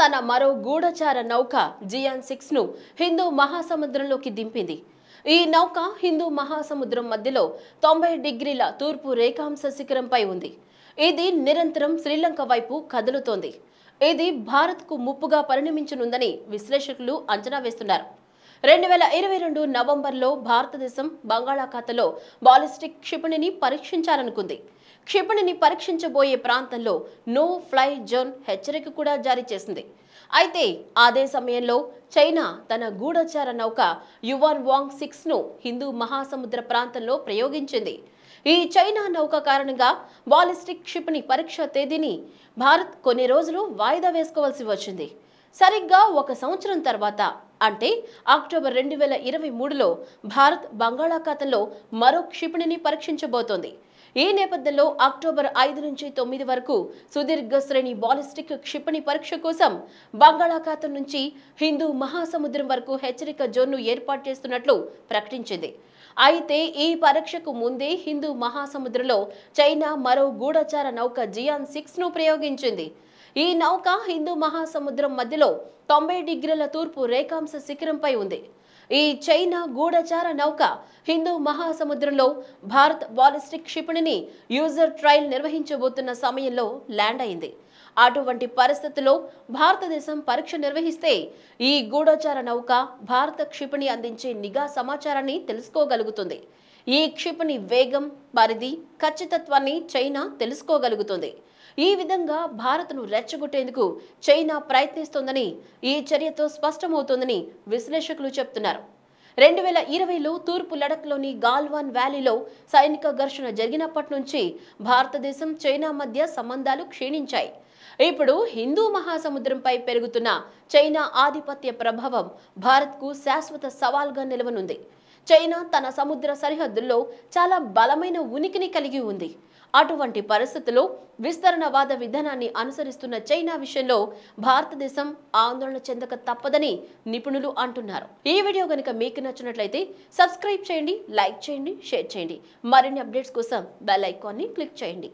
తన మరో గూఢచార నౌక జియాన్ సిక్స్ ను హిందూ మహాసముద్రంలోకి దింపింది ఈ నౌక హిందూ మహాసముద్రం మధ్యలో తొంభై డిగ్రీల తూర్పు రేఖాంశ శిఖరంపై ఉంది ఇది నిరంతరం శ్రీలంక వైపు కదులుతోంది ఇది భారత్కు ముప్పుగా పరిణమించనుందని విశ్లేషకులు అంచనా వేస్తున్నారు రెండు వేల ఇరవై రెండు నవంబర్లో భారతదేశం బంగాళాఖాతలో బాలిస్టిక్ క్షిపణిని పరీక్షించాలనుకుంది క్షిపణిని పరీక్షించబోయే ప్రాంతంలో నో ఫ్లై జోన్ హెచ్చరిక కూడా జారీ చేసింది అయితే అదే సమయంలో చైనా తన గూఢచార నౌక యువాన్ వాంగ్ సిక్స్ను హిందూ మహాసముద్ర ప్రాంతంలో ప్రయోగించింది ఈ చైనా నౌక కారణంగా బాలిస్టిక్ క్షిపణి పరీక్ష తేదీని భారత్ కొన్ని రోజులు వాయిదా వేసుకోవాల్సి వచ్చింది సరిగ్గా ఒక సంవత్సరం తర్వాత అంటే అక్టోబర్ రెండు వేల ఇరవై మూడులో భారత్ బంగాళాఖాతంలో మరో క్షిపణిని పరీక్షించబోతోంది ఈ నేపథ్యంలో అక్టోబర్ ఐదు నుంచి తొమ్మిది వరకు సుదీర్ఘ శ్రేణి బాలిస్టిక్ క్షిపణి పరీక్ష కోసం బంగాళాఖాతం నుంచి హిందూ మహాసముద్రం వరకు హెచ్చరిక జోన్ను ఏర్పాటు చేస్తున్నట్లు ప్రకటించింది అయితే ఈ పరీక్షకు ముందే హిందూ మహాసముద్రంలో చైనా మరో గూఢచార నౌక జియాన్ సిక్స్ను ప్రయోగించింది ఈ నౌక హిందూ మహాసముద్రం మధ్యలో తొంభై డిగ్రీల తూర్పు రేఖాంశ శిఖరంపై ఉంది ఈ చైనా గూఢచార నౌక హిందూ మహాసముద్రంలో భారత్ బాలిస్టిక్ క్షిపణిని యూజర్ ట్రయల్ నిర్వహించబోతున్న సమయంలో ల్యాండ్ అయింది అటువంటి పరిస్థితుల్లో భారతదేశం పరీక్ష నిర్వహిస్తే ఈ గూఢచార నౌక భారత క్షిపణి అందించే నిఘా సమాచారాన్ని తెలుసుకోగలుగుతుంది ఈ క్షిపణి వేగం పరిధి ఖచ్చితత్వాన్ని చైనా తెలుసుకోగలుగుతుంది ఈ విధంగా భారత్ను రెచ్చగొట్టేందుకు చైనా ప్రయత్నిస్తోందని ఈ చర్యతో స్పష్టమవుతోందని విశ్లేషకులు చెబుతున్నారు రెండు వేల ఇరవైలో తూర్పు లడఖ్లోని గాల్వాన్ వ్యాలీలో సైనిక ఘర్షణ జరిగినప్పటి నుంచి భారతదేశం చైనా మధ్య సంబంధాలు క్షీణించాయి ఇప్పుడు హిందూ మహాసముద్రంపై పెరుగుతున్న చైనా ఆధిపత్య ప్రభావం భారత్కు శాశ్వత సవాల్గా నిలవనుంది చైనా తన సముద్ర సరిహద్దుల్లో చాలా బలమైన ఉనికిని కలిగి ఉంది అటువంటి పరిస్థితుల్లో విస్తరణవాద విధానాన్ని అనుసరిస్తున్న చైనా విషయంలో భారతదేశం ఆందోళన చెందక తప్పదని నిపుణులు అంటున్నారు ఈ వీడియో కనుక మీకు నచ్చినట్లయితే సబ్స్క్రైబ్ చేయండి లైక్ చేయండి షేర్ చేయండి మరిన్ని అప్డేట్స్ కోసం బెల్ ఐకాన్ని క్లిక్ చేయండి